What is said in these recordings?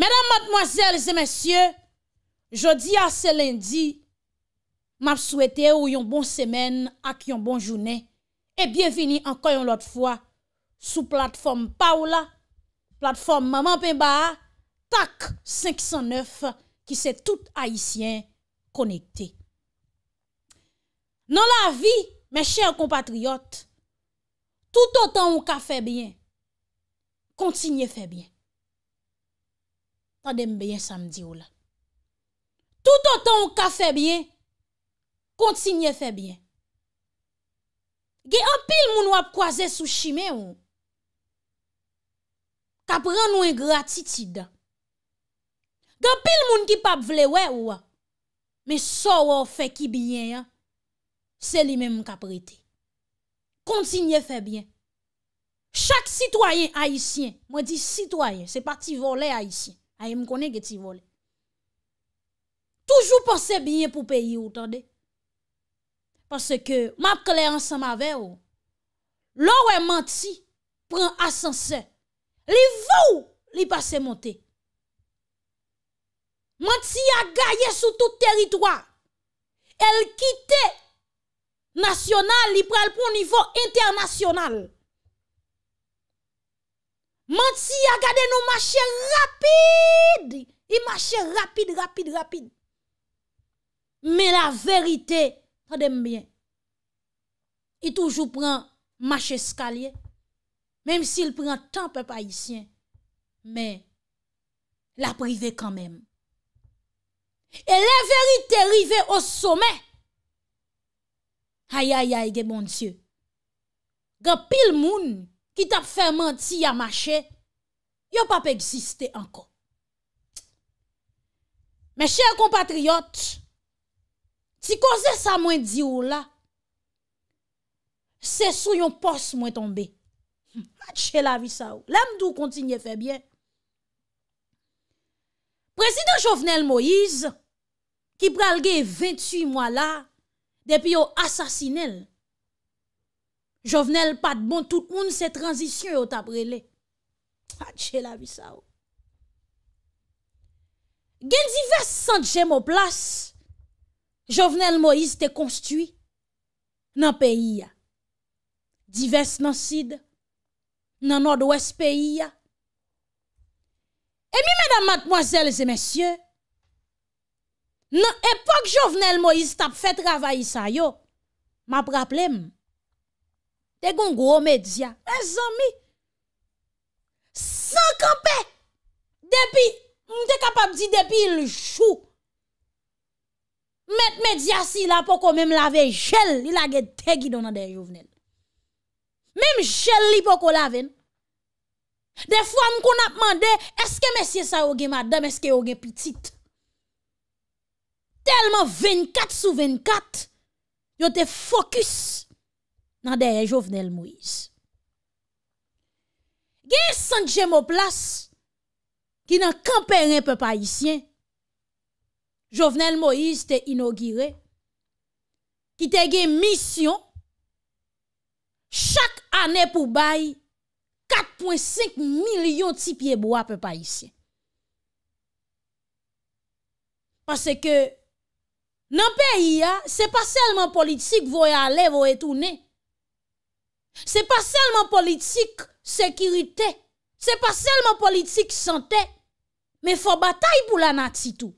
Mèdam matmoazèl zè mèsyè, jodi a se lendi, m ap souwete ou yon bon sèmen ak yon bon jounen. E bienveni anko yon lot fwa sou platform Paola, platform Maman Pembaha, tak 509 ki se tout haisyen konekte. Nan la vi, mè chèr compatriot, tout an tan ou ka fè byen, kontinye fè byen. Tade mbyen samdi ou la. Tout an tan ou ka febyen, kontinye febyen. Ge apil moun wap kwaze sou shime ou, ka pren nou en gratitide. Ge apil moun ki pap vle we ou, me so wou fe ki byen, se li men mwen ka prete. Kontinye febyen. Chak sitwayen haisyen, mwen di sitwayen, se parti vole haisyen. Ay m konen gen ti vol. Toujou panse bine pou peyi ou tande. Panse ke map kle ansan ma ve ou. Lowe manti pran asanse. Li vou li pase monte. Manti a gaye sou tout teritwa. El kite nasyonal li pran pou nivou internasyonal. a regardez nous marcher rapide. Il marche rapide, rapide, rapide. Mais la vérité, attendez bien. Il toujours prend marche escalier. Même s'il prend tant peuple haïtien. Mais la privé quand même. Et la vérité arrivée au sommet. Aïe aïe aïe, bon Dieu. Gan pile moun ki tap fè man ti yamache, yo pa pe gziste anko. Mè chèl kompatriot, ti koze sa mwen di ou la, se sou yon pos mwen tombe. La hm, tché la vi sa ou. La mdou kontinye fè bie. Prezident Jovenel Moïse, ki pralge 28 mwa la, depi yo asasine l, Jovenel pat bon, tout moun se transisyon yo tabrele. A dje la vi sa ou. Gen divers san dje mo plas, jovenel Moïse te konstuy nan peyi ya. Divers nan sid, nan odwes peyi ya. E mi, medan matmoazel se mesye, nan epok jovenel Moïse tap fet ravay sa yo, ma praplem, Te goun gwo medya. E zami, san kapè, depi, mte kapab di depi il chou. Met medya si la poko, mem lave jel, il a ge tegi donan de yovnen. Mem jel li poko laven. Defwa mkona pman de, eske mesye sa oge madame, eske oge pitit. Telman 24 sou 24, yo te fokus. nan deye Jovenel Moïse. Gen Sanjè Moplas, ki nan kampèren pe païsien, Jovenel Moïse te inogire, ki te gen misyon, chak anè pou bay, 4.5 milyon tipye bo a pe païsien. Pase ke, nan pe yi ya, se pa selman politik, voye ale, voye toune, Se pa selman politik sekirite, se pa selman politik sante, me fwa batay pou la nati tou.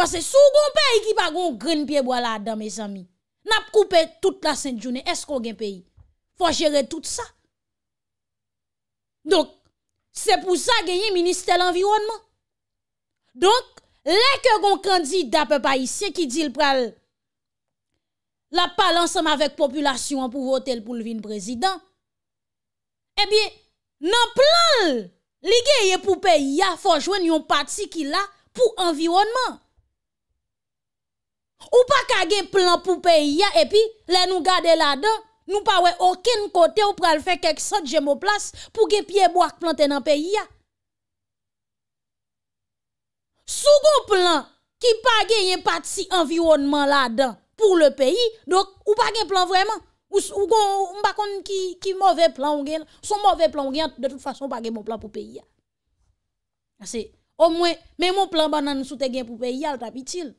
Pase sou goun pe ekipa goun grin piebo ala dan me zami, nap koupe tout la Saint-Jounet, eskou gen peyi. Fwa jere tout sa. Donk, se pou sa genye Ministè l'Environnement. Donk, leke goun kandi dape pa isye ki dil pral la palan seman vek populasyon pou votel pou lvin prezident, e eh bie nan plan li geye pou peyi ya fonjwen yon patsi ki la pou anvironman. Ou pa kage plan pou peyi ya e pi le nou gade la dan, nou pa we okin kote ou pral fe kek sot jemo plas pou ge piye mwak plante nan peyi ya. Sougon plan ki pa geye yon patsi anvironman la dan, pou le peyi, ou pa gen plan vreman, ou mba kon ki mouve plan ou gen, sou mouve plan ou gen, de tout fason pa gen bon mou plan pou peyi ya. Ase, o mwen, men mou plan banan sou te gen pou peyi ya, al tabitil.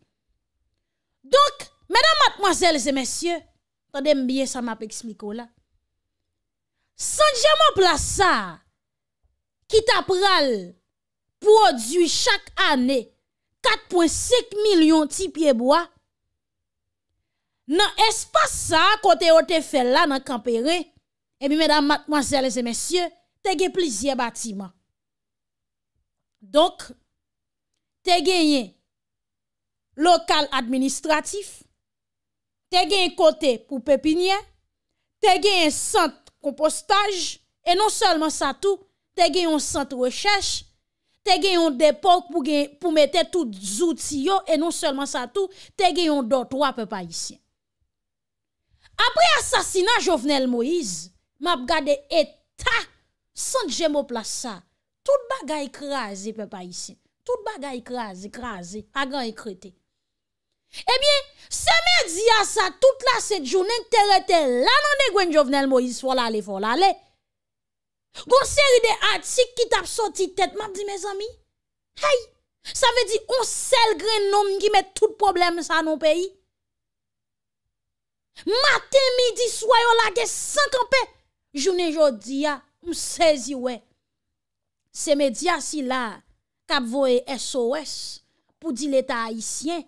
Donk, mèdam matmwazèl zè mèsyè, tade mbyen sa m apèk smiko oh la, san jè mou plan sa, ki ta pral, prodjou chak anè, 4.5 milyon tipye boya, nan espasa kote o te fè la nan kamperè, e mi mèdam matmazèlèzè mèsyè, te gen plizye batima. Donk, te gen yè lokal administratif, te gen kote pou pepinye, te gen sent kompostaj, e non sèlman sa tou, te gen yon sent rechèche, te gen yon depok pou metè tout zoutiyo, e non sèlman sa tou, te gen yon dotwa pepa isyen. apre asasina Jovenel Moïse, map gade etta san djemop la sa, tout bagay kreazi pepa isi, tout bagay kreazi kreazi, agan krete. Ebyen, se me di a sa, tout la set jounen terete lanan de gwen Jovenel Moïse, fola le fola le, goun seri de atik ki tap soti tet, map di me zami, hey, sa ve di on sel gren nom gime tout problem sa non peyi, Maten midi swa yo lage san kampe, jounen jodi ya msezi we. Se me diya si la, kap ah, voe SOS pou di leta Haitien,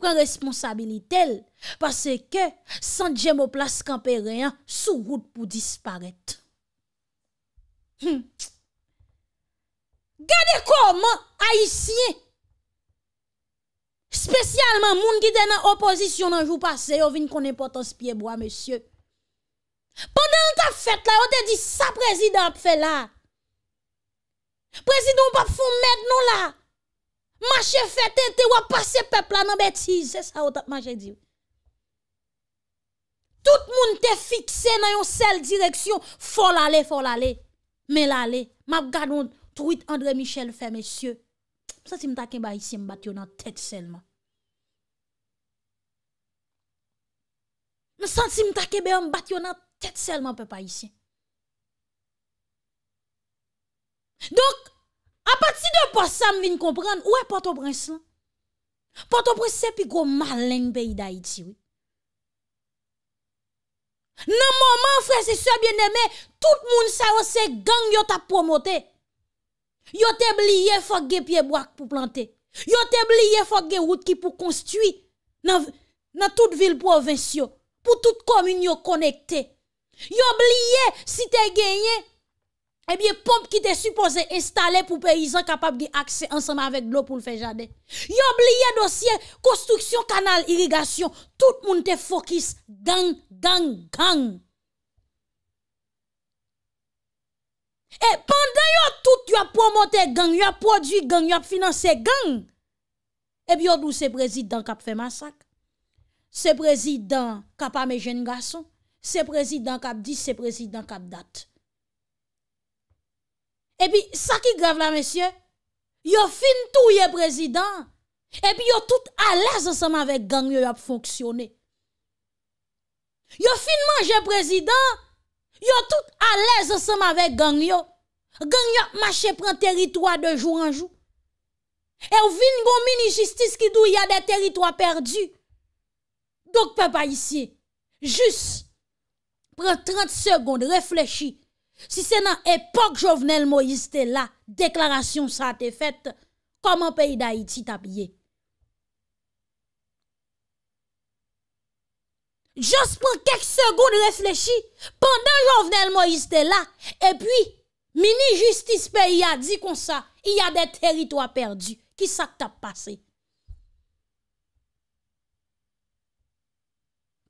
pren responsabilite l, pase ke san djemo plas kampe reyan sou gout pou disparet. Gade kouman Haitien! Spesyalman moun ki den nan opozisyon nan jou pase, yo vin konen potans piye bo a, mesye. Pendan ta fèt la, yo te di sa prezident fè la. Prezident wap fò mèd nou la. Ma chè fèt ente wap pase pepl la nan betiz. Se sa wap ma chè di. Tout moun te fikse nan yon sel direksyon, fol ale, fol ale, mèl ale. Mab gade yon truit André Michel fè, mesyeu. Sansi mta kebe a isye mbati yo nan tet selman. Sansi mta kebe a mbati yo nan tet selman pe pa isye. Donk, a pati de posam vin kompran, ou e poto prensan? Poto prensan pi gwo malen pe iday iti. Nan mouman frese sebyen deme, tout moun sa yo se gang yo ta promote. Yo te bliye fok ge piye boak pou plante Yo te bliye fok ge wout ki pou konstui Nan tout vil provincio Pou tout kominyo konekte Yo bliye si te genye Ebyen eh pomp ki te supose installe pou peyizan kapap ge akse ansama vek dlo pou lfe jade Yo bliye dosye konstuksyon kanal irigasyon Tout moun te fokis gang gang gang E pandan yo tout yo ap promote gang, yo ap prodwi gang, yo ap finanse gang, epi yo dou se prezidant kap fe masak, se prezidant kap a me jen gason, se prezidant kap di, se prezidant kap dat. Epi sa ki grev la, mesye, yo fin tou yo prezidant, epi yo tout alas ansama vek gang yo yo ap fonksyone. Yo fin manje prezidant, Yo tout alez seman vek gangyo. Gangyo mache pren teritwa de jou anjou. E ou vin goun mini jistis ki dou ya de teritwa perdu. Dok pe pa isye. Jus pren 30 segonde reflechi. Si se nan epok jovenel mo yiste la, deklarasyon sa te fet, koman peyi da iti tabye. Jos pou kek segoun reflechi, pandan javne l mo yiste la, e pi, mini justice pe y a di kon sa, y a de teritwa perdi. Ki sa k tap pase?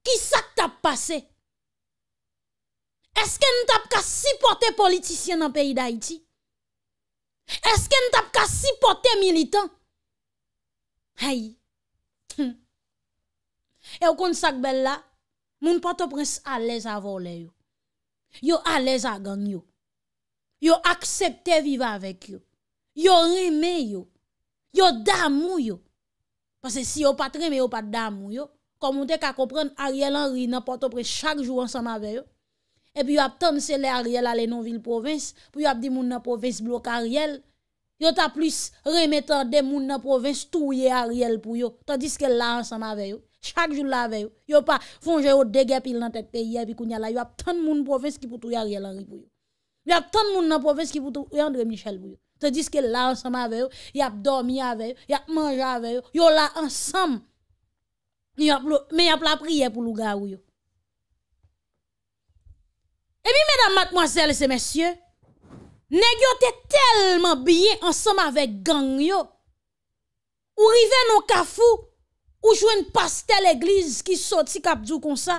Ki sa k tap pase? Eske n tap ka sipote politisyen nan peyi da iti? Eske n tap ka sipote militan? Hey! E w kon sakbella, Moun patopres alez avole yo. Yo alez agang yo. Yo aksepte viva avek yo. Yo reme yo. Yo damu yo. Pase si yo patreme yo patdamu yo. Komoute ka kompren Ariel Henry nan patopres chak jou ansama veyo. Epi yo ap tansele Ariel ale non vil province. Epi yo ap di moun nan province blok Ariel. Yo ta plis reme tan de moun nan province touye Ariel pou yo. Tandis ke la ansama veyo. chak joul la veyo, yo pa fonje yo degye pil nan tek pe ye, pi kounye la, yo ap tan moun profes ki pou tou ya riyal anri pou yo, yo ap tan moun nan profes ki pou tou, yo Andre Michel pou yo, te diske la ansam aveyo, yo ap dormi aveyo, yo ap manja aveyo, yo la ansam, yo ap la priye pou louga ou yo, e mi medan matmoasele se mesye, negyo te telman biye ansam avek gang yo, ou rive nou kafou, Ou jwen pastè l'egliz ki sot si kap djou konsa.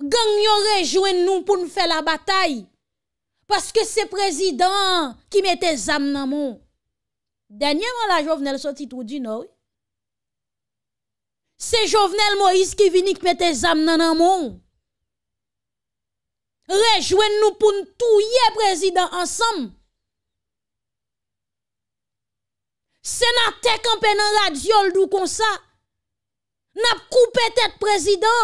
Ganyon rejwen nou pou nou fè la batay. Paske se prezident ki metè zam nan moun. Danyèman la jovenel sot si tout di nou. Se jovenel Moïse ki vini ki metè zam nan moun. Rejwen nou pou nou touye prezident ansam. Se nan tek anpenan radiol djou konsa. Nap koupè tèt prezidè,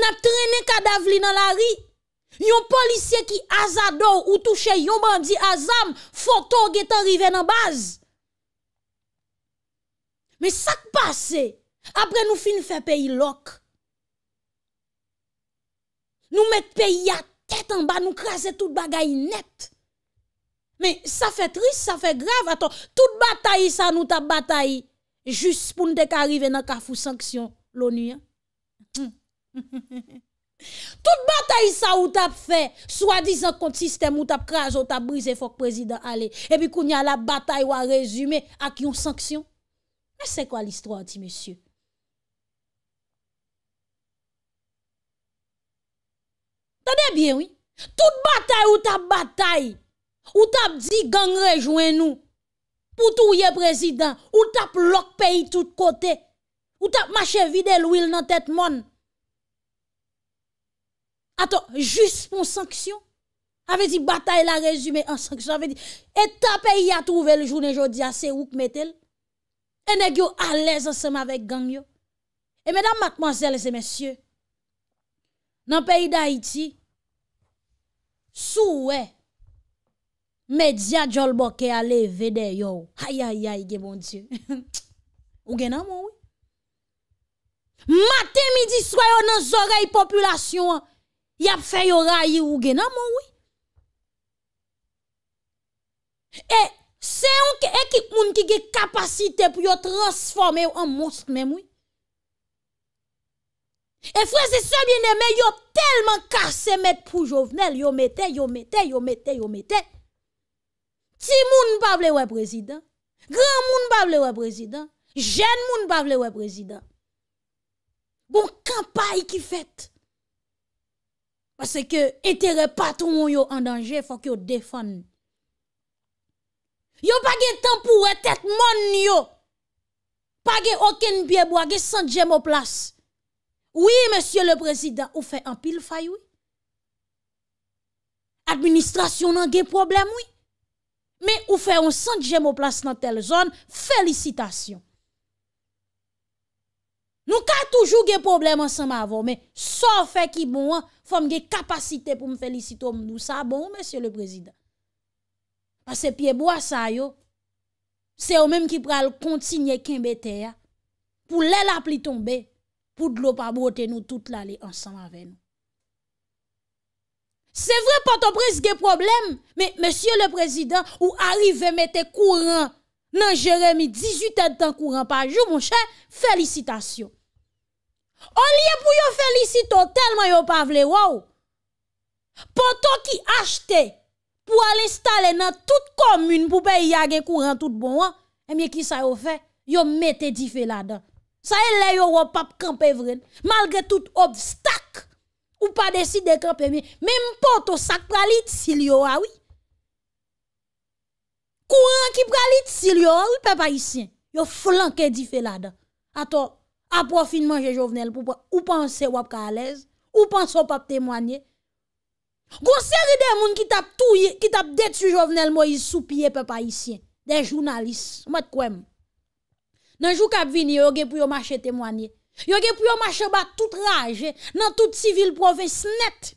nap trenè kadaf li nan la ri. Yon polisye ki azador ou touche yon bandi azam, fotò gè tanrive nan baz. Me sak basè, apre nou fin fè peyi lok. Nou met peyi ya tèt an ba, nou krasè tout bagay net. Me sa fè tris, sa fè grav atò, tout batay sa nou tap batay. Jus pou nou dek arive nan ka fous sanksyon l'ONU. Tout batay sa ou tap fè, swa dizan kont sistem ou tap kraj ou tap brize fok prezident ale, e bi kounya la batay wak rezume ak yon sanksyon. A se kwa listro a ti, mesyou? Tade bien, oui? Tout batay ou tap batay, ou tap di gang rejouen nou, Poutouye prezident, ou tap lok peyi tout kote. Ou tap mache vide lwil nan tet mon. Aton, jist pon sanksyon. A ve di batay la rezume ansanksyon. A ve di eta peyi a touve ljounen jodi ase wouk metel. E negyo alez ansen mavek gangyo. E medan matman zelze mesye. Nan peyi da iti. Souwe. Medja djolbo ke ale vede yo. Hayayay ge bon diyo. O genan moun. Mate midi swa yo nan zorey populasyon. Yap fe yo rayi ou genan moun. E se yon ke ekik moun ki ge kapasite pou yo transforme yo an mousk men moun. E fre se so biene men yo telman kase met pou jovenel. Yo meten, yo meten, yo meten, yo meten. ti moun bavle wè prezident, gran moun bavle wè prezident, jen moun bavle wè prezident. Bon kampay ki fèt. Pase ke etere patrou moun yo an danje, fòk yo defan. Yo page tanpou wè tet moun yo. Page oken biye bwa, ge san djem o plas. Oui, monsie le prezident, ou fè an pil fay wè. Administrasyon nan ge problem wè. mè ou fè yon cent jèm ou plas nan tel zon, felicitasyon. Nou ka toujou gen problem ansan mè avon, mè, sa fè ki bon, fèm gen kapasite pou m felisito m nou sa, bon, mè sè le prezident. Pase pye bo asay yo, se yo mèm ki pral kontsignye kinbe te ya, pou lè la pliton bè, pou dlo pa bote nou tout lale ansan avè nou. Se vre pato prezge problem, monsye le prezident ou arrive mette kouran nan jeremi 18 etan kouran pa jou monshe, felisitasyon. O liye pou yo felisiton telman yo pavle waw, pato ki achte pou alestale nan tout komune pou be yage kouran tout bon, emye ki sa yo fe, yo mette di fe la dan. Sa yo le yo wap pap kampe vren, malgre tout obstak, Ou pa desi dekrap eme, mè mpoto sak pralit silyo awi. Ah Kouan ki pralit silyo awi ah pe pa isyen. Yo flanke di fe la da. Ato, ap profil manje jovenel pou pa, ou pa anse wap ka alez, ou pa anse wap ap temwanyen. Gonseri de moun ki tap detu jovenel mo yi soupye pe pa isyen. De jounalis, mwen kwenm. Nanjou kap vini, yoge pou yo mache temwanyen. Yo ge pou yo mache bat tout rage nan tout sivil profes net.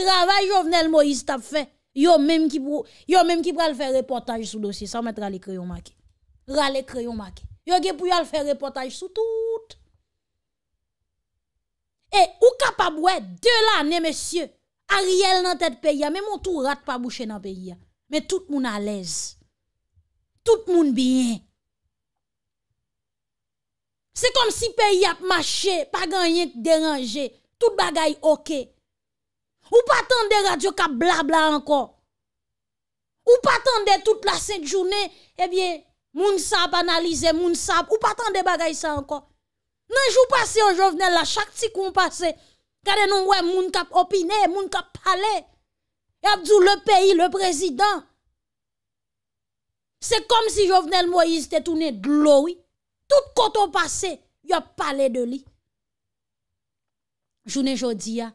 Travay jovenel Moïse tap fe. Yo menm ki pral fè reportaj sou dosye. San mèt rale kreyon maki. Rale kreyon maki. Yo ge pou yo fè reportaj sou tout. E ou kapabwè, de lanè mè sye. Ariel nan tèt peyi ya. Mè moun tou rat pa bouchè nan peyi ya. Mè tout moun alèz. Tout moun biyen. C'est comme si le pays a marché, pas gagné dérangé, tout bagaille OK. Ou pas tant de radio a blabla encore. Ou pas tant toute la sainte journée, eh bien, moun sap analyser, moun sap, ou pas tant de bagaille ça encore. Nan jou passé au Jovenel là, chaque petit qu'on passe, kade non ouais moun kap opiner, moun kap parler. Et abdou le pays, le président. C'est comme si Jovenel Moïse était tourné de l'eau, Tout koto pase, yo pale de li. Jounen jodi ya,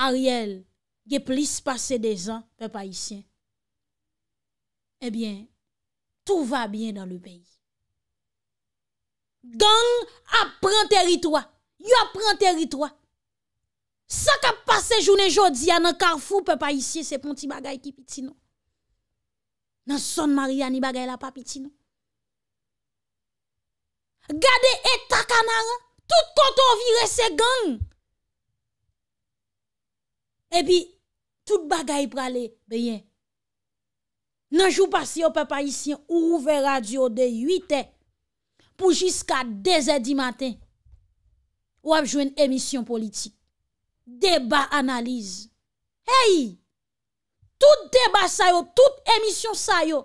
Ariel, ge plis pase de zan, pe pa isyen. Ebyen, eh tout va bien dan le peyi. Gan apren teritwa. Yo apren teritwa. Sak ap pase jounen jodi ya, nan karfou pe pa isyen seponti bagay ki piti nou. Nan son maria ni bagay la pa piti nou. Gade e takanara, tout konton vire se gang. Epi, tout bagay prale, beye. Nanjou pasi yo pepa isyen, ouve radio de 8e, pou jiska 2e di maten, wap jwen emisyon politik. Deba analize. Hey! Tout deba sayo, tout emisyon sayo,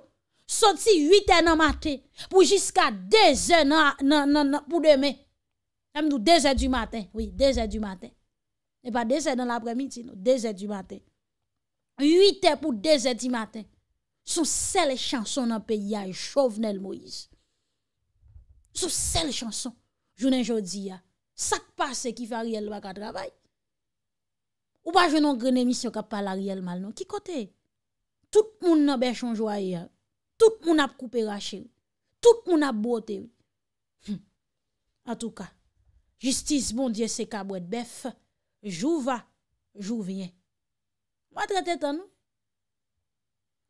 Soti 8è nan matè, pou jiska 2è nan poudèmè. Tam nou 2è du matè, oui, 2è du matè. E pa 2è nan apremi ti nou, 2è du matè. 8è pou 2è di matè. Sou sel chanson nan pe ya, chovnel Moïse. Sou sel chanson, jounen jodi ya. Sak pa se ki fa riel baka trabay. Ou pa jounen grenemisyon ka pala riel mal non. Ki kote? Tout moun nan bechon jwa ya, Tout moun ap koupe rache ou. Tout moun ap bote ou. Hm. En tout ka. Justice, bon diye, se kabwèd bef. Jou va, jou vye. Ma trete tan ou? Non?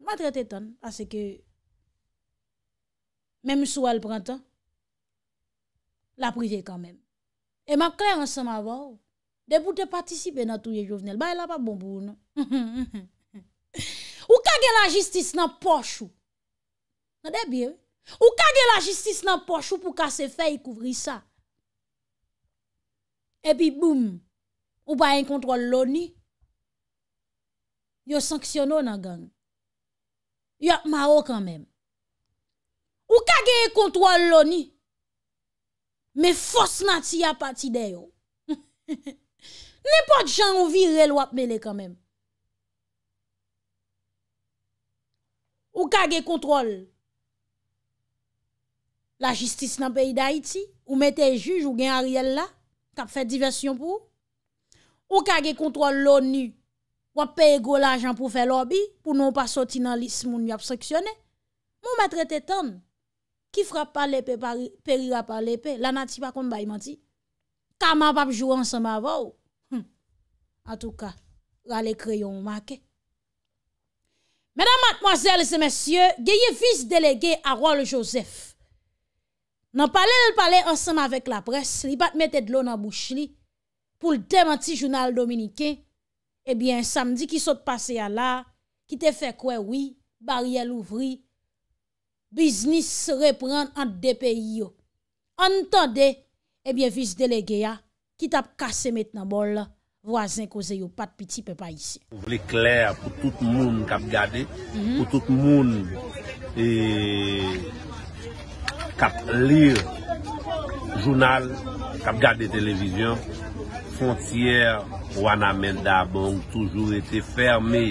Ma trete tan. Ase ke mèm sou al prantan. La prive kan mèm. E ma kler an se ma vò. De pou te patisipe nan tou ye jovenel. Ba e la pa bon boun. Non? Ou kage la justice nan poch ou. Adè biè? Ou kage la jistis nan pochou pou kase fey kouvri sa? Epi boum, ou bayen kontrol louni, yo sanksyonou nan gang. Yo ap maro kanmèm. Ou kage kontrol louni, me fos nan ti apati deyo. Nèpote chan ou vi rel wap mele kanmèm. Ou kage kontrol louni, la jistis nan peyi da iti, ou mette juj ou gen a riel la, tap fè diversyon pou ou? Ou kage kontrol l'ONU, wap peye go la ajan pou fè lobby, pou nou pa soti nan lis moun yu abstreksyonè? Mou mè trete tan, ki frap pa lepe, perira pa lepe, la nati pa kon bayi manti? Kama pap jou an sema vò? A tou ka, rale kreyon ou make. Mèdam matmoazèl se mèsyè, geye vis delege a rol josef. Nan pale nan pale ansem avek la pres, li bat mette dlo nan bouch li, pou l demanti jounal dominiken, ebyen samdi ki sot pase ya la, ki te fe kwe wii, barye louvri, biznis repran ant de peyi yo. Antande, ebyen vis delege ya, ki tap kase met nan bol, vwazen koze yo pat piti pepa isi. Vle kler pou tout moun kap gade, mhm. pou tout moun e... kap lir jounal, kap gade televizyon fontyer wana men da bonk toujou ete ferme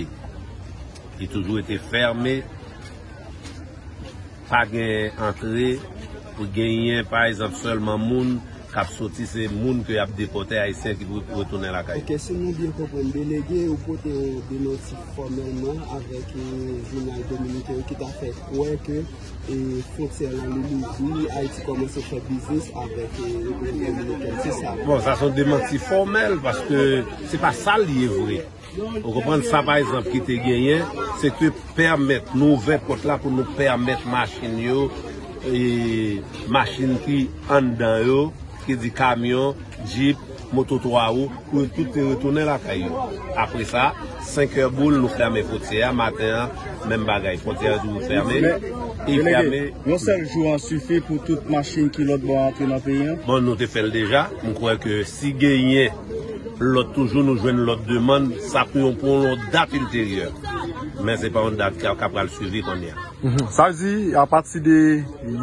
ki toujou ete ferme pa gen antre pou genyen par exemple solman moun kap soti se moun ke ap depote a ese ki pou etone la kaye Ok, se moun diyo kope mbelege ou pote denoti formelman avek eh, jounal dominikon ki ta fet wèkè Fokse anou li di A iti kome se fè bizis Avèk e pou fèm Bon sa son demansi formel Paske se pa sa liye vwe Ou repan sa pa esan ki te genyen Se te permèt nou vè pot la Pou nou permèt machin yo E machin ki Andan yo Ki di kamyon, jip moto 3 ou, pou tout bon, te retoune la kayou. Apre sa, 5 eur boule, nou fèmè potiè, matè, mèm bagay, potiè di ou fèmè. Menede, nou se jou an sufi pou tout machin ki lot bo a tena peyen? Bon, nou te fèl deja, mou kouè ke si genye, lot toujou nou jwen lot deman, sa pou yon pou lot dat ilteryeur. men se pa yon datika w ka pral suvi kon yon. Sa zi, a mhm. pati de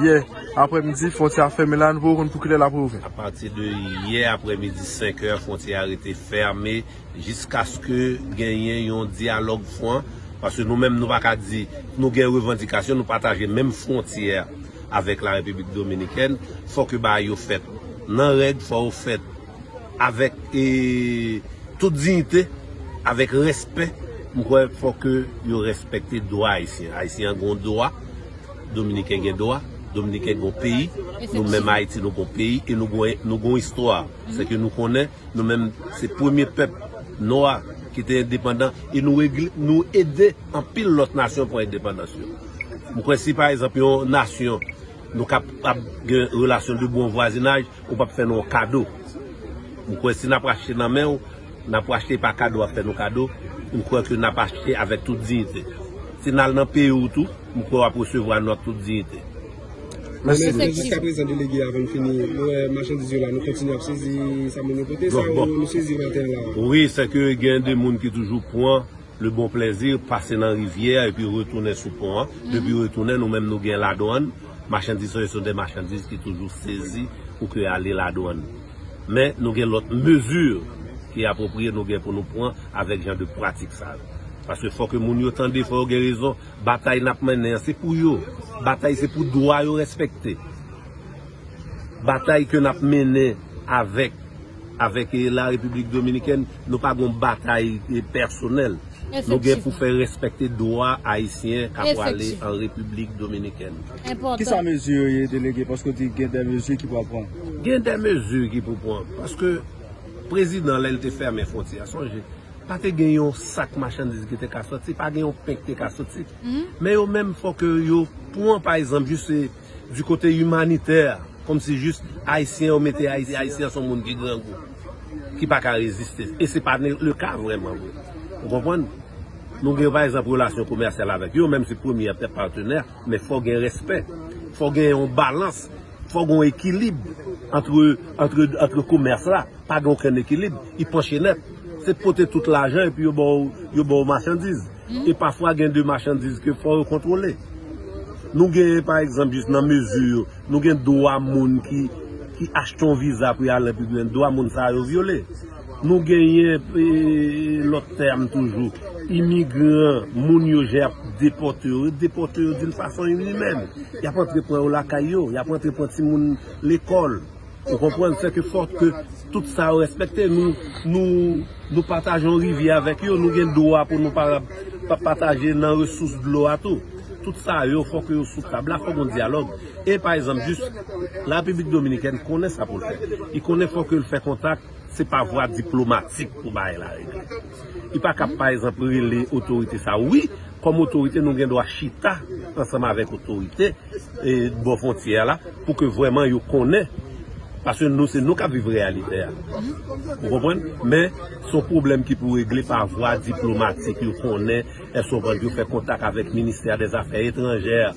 ye apremidi, frontiya fèmè lan pou kon pou kile la pou ouve? A pati de ye apremidi, 5h, frontiya rete fèmè, jisk aske genyen yon dialog fwen, pasi nou men nou wakadzi nou gen revendikasyon nou pataje men frontiya avèk la Republik Dominikèn, fòk yon ba yon fèt. Nan reg fòk yon fèt avèk tout dignite, avèk respèt Mwen konwen fwa ke yo respekte doa Aisyen. Aisyen kon doa, Dominiken gen doa, Dominiken kon peyi, nou menm Aiti nou kon peyi, mm-hmm. e nou kon istwa. Se ke nou konen, nou menm se premi pep noa, ki te independant, e nou ede an pil lot nasyon pou independansyon. Mwen konwen si par ezap yon nasyon, nou kap ap gen relasyon di bon vwazinaj, ou pap fè nou kado. Mwen konwen si nap wache nan men ou, nap wache te pa kado ap fè nou kado, mkwen ke na pa chpe avèk tout diğite. Senal nan peyoutou, mkwen aposevo anot tout diğite. Mwen jiska plezant de legye avèm fini, mwen chandizi yo la, nou kontini ap sezi sa moun nou pote, sa bon, bon. ou nou sezi vaten la? Oui, se ke gen de moun ki toujou pon, le bon plezir, pase nan rivyè, epi retoune sou pon, mhm. epi retoune nou menm nou gen la don, mwen chandizi yo son de mwen chandizi ki toujou sezi, ou ke ale la don. Men nou gen lot mezur, ki apopriye nou gen pou nou pran avèk jan de pratik sa. Paske fòk moun yo tande fòk gen rezon, batay nap menen, se pou yo. Batay se pou doa yo respekte. Batay ke nap menen avèk avèk la Republik Dominikèn, nou pa gon batay personel. Nou gen pou fè respekte doa ayisyen kapo ale an Republik Dominikèn. Kis an mezur yo ye delege? Paske ou di gen den mezur ki pou ap pran? Gen den mezur ki pou pran. Paske Prezidant lè lè te fèr mè fònti a sonje, pa te gen yon sak machan dizi ki te ka soti, pa gen yon pek te ka soti. Mhm. Mè yo mèm fòk yo pou an par exemple, du kote humanitèr, kom si jist haisyen ou mète haisyen, haisyen son moun ki drangou, ki pa ka rezistè. E se pa ne le ka vreman, wè. On kompon? Nou gen yon par exemple, relasyon komersel avèk yo, mèm se promi apè partenèr, mè fòk gen respè, fòk gen yon balans. Fogon ekilib entre komers la, padon ken ekilib, ipon chenet. Se pote tout l'ajan epi yo bo ou machandiz. Mhm. E pafwa gen de machandiz ke fòre kontrole. Nou gen par exemple, jist nan mezur, nou gen doa moun ki achton viza pou yale, doa moun sa yo viole. Nou genye e, lòt terme toujou. Immigran, moun yo jè depote, depote yo d'il fason yon li men. Ya pou an trepon yo lakay yo, ya pou an trepon si moun l'ekol. On konpon se ke fòk ke tout sa o respekte, nou patajon rivi avèk yo, nou gen doa pou nou patajen nan resous blou ato. Tout sa yo fòk yo souk tabla, fòk yo diyalog. E par exemple, la pibik dominiken kone sa pou l'fèk. Y kone fòk yo l fèk kontak, se pa vwa diplomatik pou baye la regle. I pa kap pa esanpre li otorite sa. Oui, kom otorite nou gen do a chita ansanman avèk otorite bo fontyè la pou ke vwèman yo konen paswen nou se nou ka viv realitè. Ou konpwen? Men, son problem ki pou regle pa vwa diplomatik yo konen, en sobran yo fè kontak avèk Ministère des Affaires Étrangères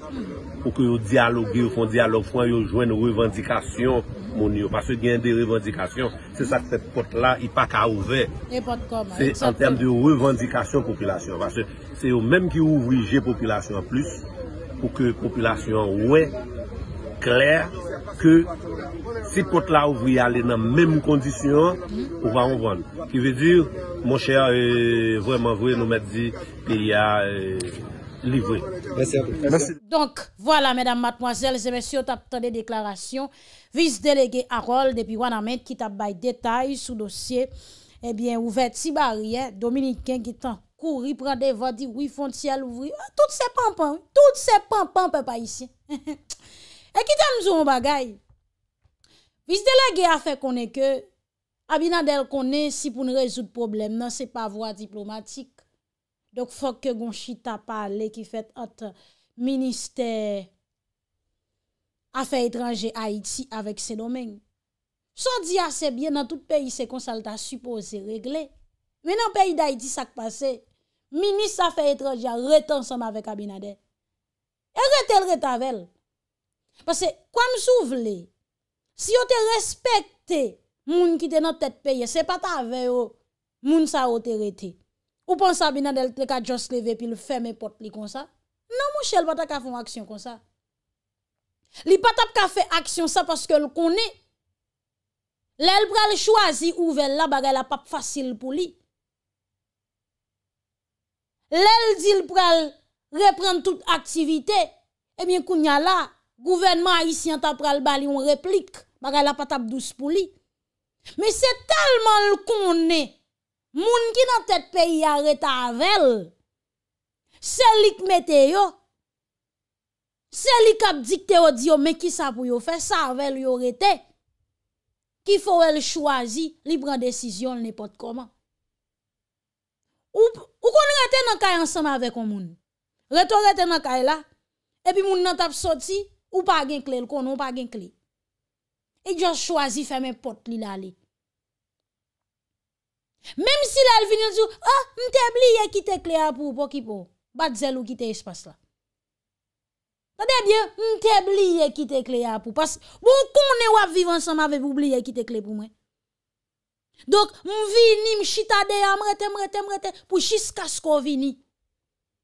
pou ke yo dialogue, yo fon dialogue pou an yo jwen revendikasyon moun yo, parce gen de revendikasyon se sa te pot la, ipa ka ouve se en tem de revendikasyon populasyon, parce se ou menm ki ouvwi je populasyon plus pou ke populasyon ouve kler ke se pot la ouvwi ale nan menmou kondisyon pou van ouvan, ki ve dir moun chè a vwèman vwè nou mè di ki ya Livre. Mersi apre. Mersi apre. Donc, voilà, mesdames, mademoiselles, je m'assure t'attends des déclarations. Vice-délégué Harold, et puis wana mèd qui t'abaye détails sous dossier, eh bien, ouverti barrière, Dominique, qui t'en courit, prend des voix, dit oui, font-il, ah, oui, tout se pam-pam, tout se pam-pam, pe pa ici. Et qui t'amuse mon bagay? Vice-délégué a fait connaître Abinadel konè, si pou nou résoudre probleme, nan se pa voie diplomatique, Dok fok ke Gonchita pa ale ki fet otre minister afe etranje Haiti avek se domen. Son di ase bie nan tout peyi se konsalta supose regle. Men nan peyi d'Haïti sak pase, minister afe etranje a rete ansanm avek kabinade. E rete l rete avel. Pase kwa m sou vle, si yo te respekte moun ki te notet peye, se pata ave yo moun sa o te rete. Ou pan sa binan del tle ka jos leve pi l fèmè pot li kon sa? Nan mou chèl pata ka fèm aksyon kon sa. Li patap ka fè aksyon sa paske l konè. Lèl pral chwazi ouvel la bagay la pap fasyl pou li. Lèl dil pral repren tout aktivite. Ebyen kounya la, gouvenman aisyen ta pral bali ou replik. Bagay la patap douz pou li. Me se talman l konè. Moun ki nan tet peyi a reta avèl, se li k metè yo, se li kap dikte yo diyo, men ki sa pou yo fè, sa avèl yo rete, ki fò el chwazi, li bran desisyon, nepot koman. Ou kon rete nan kay ansama vek o moun? Reto rete nan kay la, epi moun nan tap soti, ou pa genkle, l kon ou pa genkle. E jò chwazi fèmen pot li la li. Mem si la vinil sou, a, oh, mte bliye ki te kle apou, poki pou, bat zel ou ki te espas la. Sa debyen, mte bliye ki te kle apou, pas, bon konen wap vivan sa mave pou bliye ki te kle pou mwen. Dok, mvini, mchita deya, mwete, mwete, mwete, pou shis kasko vini.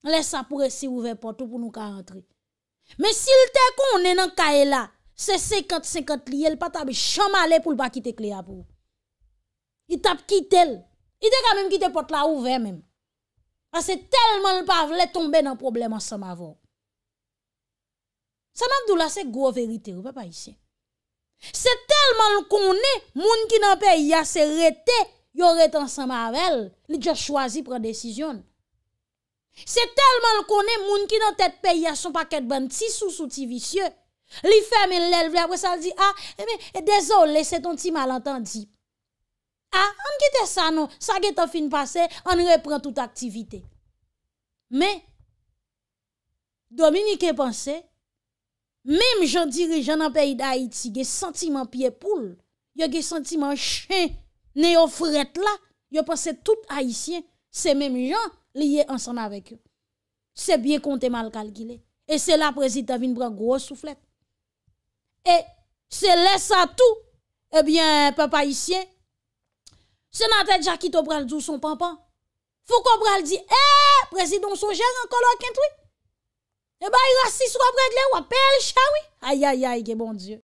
Lè sa pou resi ouve potou pou nou ka rentri. Men si lte konen an ka e la, se sekat, sekat liye, l pata bi chama le pou l ba ki te kle apou. I tap ki tel, I de kamem ki te pot la ouve mèm. A se telman l pa vle tombe nan problem an san ma vò. Sanan dou la se gwo verite, oupe pa isye. Se telman l konè moun ki nan pe ya se rete, yo rete an san ma vèl, li dja chwazi pren desisyon. Se telman l konè moun ki nan tet pe ya son paket ban ti sou sou ti visye. Li feme l lè vle apre sa l di, a, ah, e eh mè, e eh, dezol lese ton ti malantan dipe. A, ah, an gite sa nou. Sa gite an fin pase, an repren tout aktivite. Men, Dominique pense, menm jan diri jan an peyi da Haiti, gen sentimen piye poule, gen sentimen chen, neyo fret la, gen pense tout Haitien, se menm jan liye ansan avek yo. Se bie konte mal kal gile. E se la prezite avin bran gwo souflet. E se lesa tou, e eh bie pe pa Haitien, Se nan tèdja ki to pral di ou son pampan? Fou kon pral di, eee, eh, prezidon sou jèz an kolò kentwi? E bay rasi sou apre glè ou apèl chawi? Ayayay, gen bon diyo.